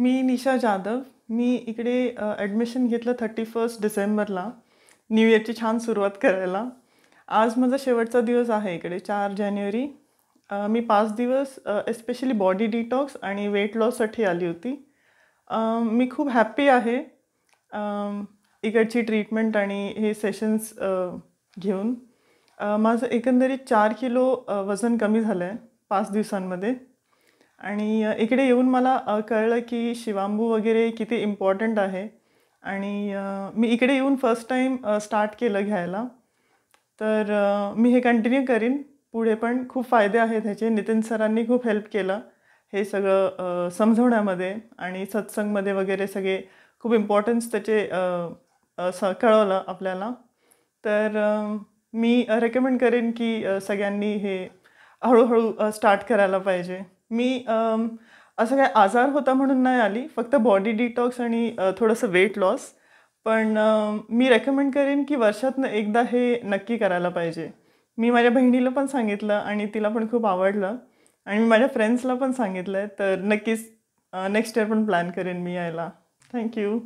मी निशा जाधव मी इकडे ॲडमिशन घेतलं thirty first डिसेंबरला न्यू इयरची छान सुरुवात करायला आज माझा शेवटचा दिवस आहे इकडे चार जानेवारी मी पाच दिवस एस्पेशली बॉडी डिटॉक्स आणि वेट लॉससाठी आली होती मी खूप हॅप्पी आहे इकडची ट्रीटमेंट आणि हे सेशन्स घेऊन माझं एकंदरीत चार किलो वजन कमी झालं आहे पाच दिवसांमध्ये आणि इकडे येऊन मला कळलं की शिवांबू वगैरे किती इम्पॉर्टंट आहे आणि मी इकडे येऊन फर्स्ट टाईम स्टार्ट केलं घ्यायला तर मी हे कंटिन्यू करीन पुढे पण खूप फायदे आहेत ह्याचे नितीन सरांनी खूप हेल्प केलं हे सगळं समजवण्यामध्ये आणि सत्संगमध्ये वगैरे सगळे खूप इम्पॉर्टन्स त्याचे स कळवलं आपल्याला तर मी रेकमेंड करेन की सगळ्यांनी हे हळूहळू स्टार्ट करायला पाहिजे मी असं काय आजार होता म्हणून नाही आली फक्त बॉडी डिटॉक्स आणि थोडंसं वेट लॉस पण मी रेकमेंड करेन की वर्षातनं एकदा हे नक्की करायला पाहिजे मी माझ्या बहिणीला पण सांगितलं आणि तिला पण खूप आवडलं आणि मी माझ्या फ्रेंड्सला पण सांगितलं आहे तर नक्कीच नेक्स्ट इयर पण प्लॅन करेन मी यायला थँक्यू